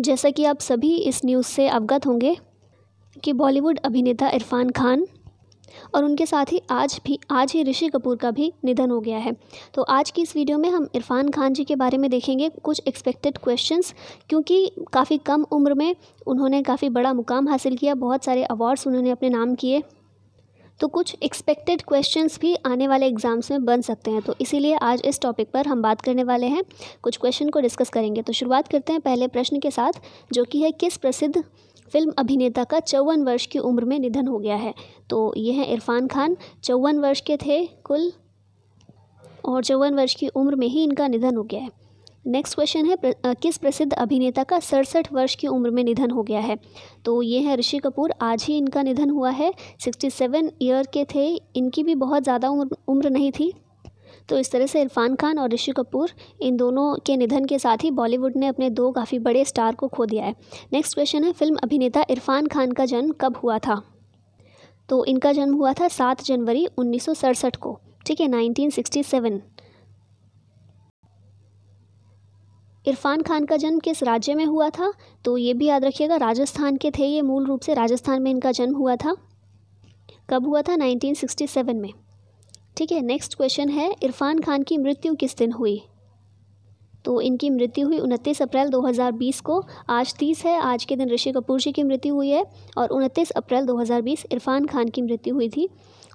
जैसा कि आप सभी इस न्यूज़ से अवगत होंगे कि बॉलीवुड अभिनेता इरफ़ान खान और उनके साथ ही आज भी आज ही ऋषि कपूर का भी निधन हो गया है तो आज की इस वीडियो में हम इरफ़ान खान जी के बारे में देखेंगे कुछ एक्सपेक्टेड क्वेश्चंस क्योंकि काफ़ी कम उम्र में उन्होंने काफ़ी बड़ा मुकाम हासिल किया बहुत सारे अवार्ड्स उन्होंने अपने नाम किए तो कुछ एक्सपेक्टेड क्वेश्चंस भी आने वाले एग्ज़ाम्स में बन सकते हैं तो इसीलिए आज इस टॉपिक पर हम बात करने वाले हैं कुछ क्वेश्चन को डिस्कस करेंगे तो शुरुआत करते हैं पहले प्रश्न के साथ जो कि है किस प्रसिद्ध फिल्म अभिनेता का चौवन वर्ष की उम्र में निधन हो गया है तो ये हैं इरफान खान चौवन वर्ष के थे कुल और चौवन वर्ष की उम्र में ही इनका निधन हो गया है नेक्स्ट क्वेश्चन है किस प्रसिद्ध अभिनेता का सड़सठ वर्ष की उम्र में निधन हो गया है तो ये है ऋषि कपूर आज ही इनका निधन हुआ है सिक्सटी सेवन ईयर के थे इनकी भी बहुत ज़्यादा उम्र उम्र नहीं थी तो इस तरह से इरफान खान और ऋषि कपूर इन दोनों के निधन के साथ ही बॉलीवुड ने अपने दो काफ़ी बड़े स्टार को खो दिया है नेक्स्ट क्वेश्चन है फिल्म अभिनेता इरफान खान का जन्म कब हुआ था तो इनका जन्म हुआ था सात जनवरी उन्नीस को ठीक है nineteen sixty seven Irfan Khan का जन्म किस राज्य में हुआ था तो ये भी याद रखिएगा राजस्थान के थे ये मूल रूप से राजस्थान में इनका जन्म हुआ था कब हुआ था 1967 में ठीक है नेक्स्ट क्वेश्चन है इरफान खान की मृत्यु किस दिन हुई तो इनकी मृत्यु हुई उनतीस अप्रैल 2020 को आज तीस है आज के दिन ऋषि कपूर जी की मृत्यु हुई है और उनतीस अप्रैल 2020 इरफान खान की मृत्यु हुई थी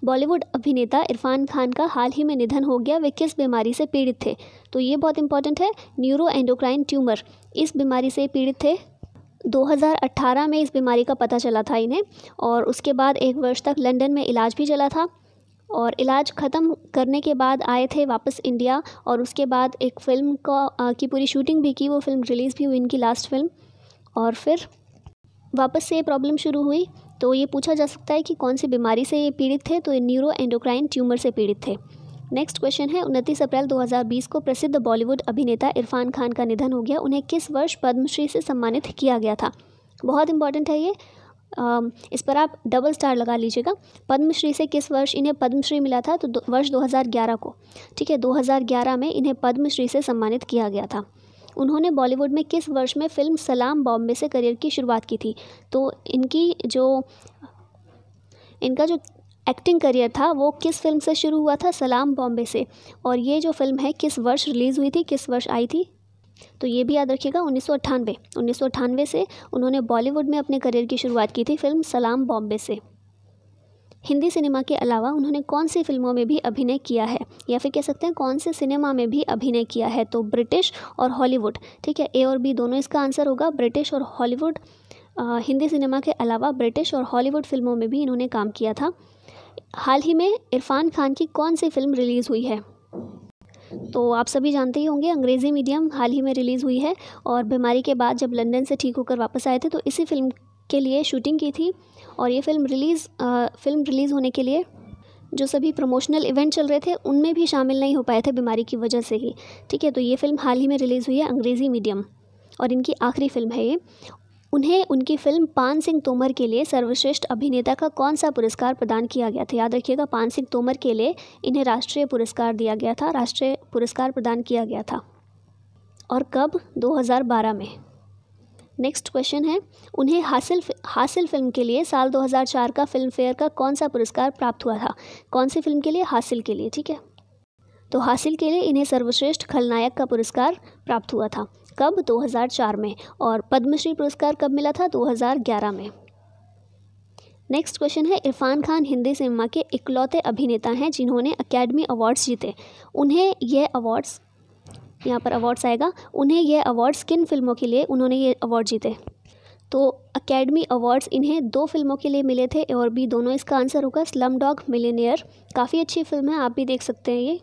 बॉलीवुड अभिनेता इरफान खान का हाल ही में निधन हो गया वे किस बीमारी से पीड़ित थे तो ये बहुत इंपॉर्टेंट है न्यूरो एंडोक्राइन ट्यूमर इस बीमारी से पीड़ित थे 2018 में इस बीमारी का पता चला था इन्हें और उसके बाद एक वर्ष तक लंदन में इलाज भी चला था और इलाज ख़त्म करने के बाद आए थे वापस इंडिया और उसके बाद एक फ़िल्म का की पूरी शूटिंग भी की वो फ़िल्म रिलीज़ भी हुई इनकी लास्ट फ़िल्म और फिर वापस से ये प्रॉब्लम शुरू हुई तो ये पूछा जा सकता है कि कौन सी बीमारी से ये पीड़ित थे तो ये न्यूरो एंडोक्राइन ट्यूमर से पीड़ित थे नेक्स्ट क्वेश्चन है उनतीस अप्रैल 2020 को प्रसिद्ध बॉलीवुड अभिनेता इरफान खान का निधन हो गया उन्हें किस वर्ष पद्मश्री से सम्मानित किया गया था बहुत इंपॉर्टेंट है ये इस पर आप डबल स्टार लगा लीजिएगा पद्मश्री से किस वर्ष इन्हें पद्मश्री मिला था तो दो, वर्ष 2011 को ठीक है 2011 में इन्हें पद्मश्री से सम्मानित किया गया था उन्होंने बॉलीवुड में किस वर्ष में फिल्म सलाम बॉम्बे से करियर की शुरुआत की थी तो इनकी जो इनका जो एक्टिंग करियर था वो किस फिल्म से शुरू हुआ था सलाम बॉम्बे से और ये जो फिल्म है किस वर्ष रिलीज़ हुई थी किस वर्ष आई थी तो ये भी याद रखिएगा उन्नीस सौ से उन्होंने बॉलीवुड में अपने करियर की शुरुआत की थी फिल्म सलाम बॉम्बे से हिंदी सिनेमा के अलावा उन्होंने कौन सी फिल्मों में भी अभिनय किया है या फिर कह सकते हैं कौन से सिनेमा में भी अभिनय किया है तो ब्रिटिश और हॉलीवुड ठीक है ए और बी दोनों इसका आंसर होगा ब्रिटिश और हॉलीवुड हिंदी सिनेमा के अलावा ब्रिटिश और हॉलीवुड फिल्मों में भी इन्होंने काम किया था हाल ही में इरफान खान की कौन सी फिल्म रिलीज़ हुई है तो आप सभी जानते ही होंगे अंग्रेज़ी मीडियम हाल ही में रिलीज़ हुई है और बीमारी के बाद जब लंदन से ठीक होकर वापस आए थे तो इसी फिल्म के लिए शूटिंग की थी और ये फिल्म रिलीज़ फिल्म रिलीज़ होने के लिए जो सभी प्रमोशनल इवेंट चल रहे थे उनमें भी शामिल नहीं हो पाए थे बीमारी की वजह से ही ठीक है तो ये फिल्म हाल ही में रिलीज़ हुई है अंग्रेज़ी मीडियम और इनकी आखिरी फिल्म है ये उन्हें उनकी फिल्म पान सिंह तोमर के लिए सर्वश्रेष्ठ अभिनेता का कौन सा पुरस्कार प्रदान किया गया था याद रखिएगा पान सिंह तोमर के लिए इन्हें राष्ट्रीय पुरस्कार दिया गया था राष्ट्रीय पुरस्कार प्रदान किया गया था और कब 2012 में नेक्स्ट क्वेश्चन है उन्हें हासिल हासिल फिल्म के लिए साल 2004 का फिल्म फेयर का कौन सा पुरस्कार प्राप्त हुआ था कौन सी फिल्म के लिए हासिल के लिए ठीक है तो हासिल के लिए इन्हें सर्वश्रेष्ठ खलनायक का पुरस्कार प्राप्त हुआ था कब 2004 में और पद्मश्री पुरस्कार कब मिला था 2011 में नेक्स्ट क्वेश्चन है इरफान खान हिंदी सिनेमा के इकलौते अभिनेता हैं जिन्होंने अकेडमी अवार्ड्स जीते उन्हें यह अवार्ड्स यहाँ पर अवार्ड्स आएगा उन्हें यह अवार्ड्स किन फिल्मों के लिए उन्होंने ये अवार्ड जीते तो अकेडमी अवार्ड्स इन्हें दो फिल्मों के लिए मिले थे और भी दोनों इसका आंसर होगा स्लम डॉग मिलेनियर काफ़ी अच्छी फिल्म है आप भी देख सकते हैं ये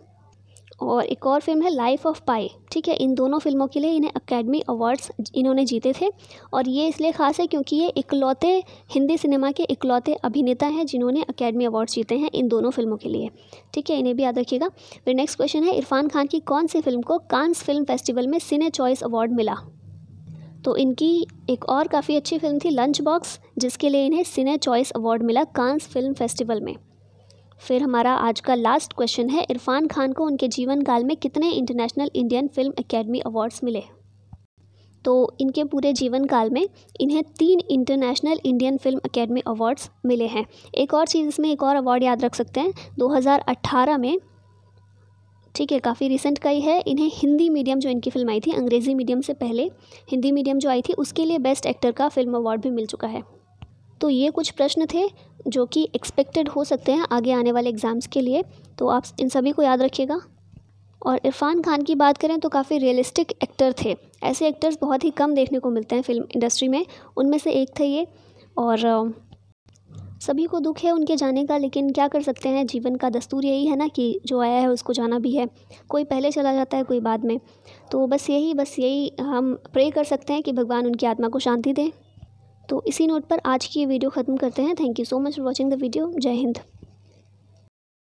और एक और फिल्म है लाइफ ऑफ पाई ठीक है इन दोनों फिल्मों के लिए इन्हें अकेडमी अवार्ड्स इन्होंने जीते थे और ये इसलिए ख़ास है क्योंकि ये इकलौते हिंदी सिनेमा के इकलौते अभिनेता हैं जिन्होंने अकेडमी अवार्ड जीते हैं इन दोनों फिल्मों के लिए ठीक है इन्हें भी याद रखिएगा फिर नेक्स्ट क्वेश्चन है इरफान खान की कौन सी फिल्म को कांस फिल्म फेस्टिवल में सिने चॉइस अवार्ड मिला तो इनकी एक और काफ़ी अच्छी फिल्म थी लंच बॉक्स जिसके लिए इन्हें सिने चॉइस अवार्ड मिला कांस फिल्म फेस्टिवल में फिर हमारा आज का लास्ट क्वेश्चन है इरफान खान को उनके जीवन काल में कितने International Indian Film Academy Awards मिले तो इनके पूरे जीवन काल में इन्हें तीन International Indian Film Academy Awards मिले हैं एक और चीज़ इसमें एक और अवार्ड याद रख सकते हैं 2018 में ठीक है काफ़ी रिसेंट का ही है इन्हें हिंदी मीडियम जो इनकी फिल्म आई थी अंग्रेज़ी मीडियम से पहले हिंदी मीडियम जो आई थी उसके लिए बेस्ट एक्टर का फिल्म अवार्ड भी मिल चुका है तो ये कुछ प्रश्न थे जो कि एक्सपेक्टेड हो सकते हैं आगे आने वाले एग्ज़ाम्स के लिए तो आप इन सभी को याद रखिएगा और इरफान खान की बात करें तो काफ़ी रियलिस्टिक एक्टर थे ऐसे एक्टर्स बहुत ही कम देखने को मिलते हैं फिल्म इंडस्ट्री में उनमें से एक थे ये और सभी को दुख है उनके जाने का लेकिन क्या कर सकते हैं जीवन का दस्तूर यही है ना कि जो आया है उसको जाना भी है कोई पहले चला जाता है कोई बाद में तो बस यही बस यही हम प्रे कर सकते हैं कि भगवान उनकी आत्मा को शांति दें तो इसी नोट पर आज की ये वीडियो ख़त्म करते हैं thank you so much for watching the video जय हिंद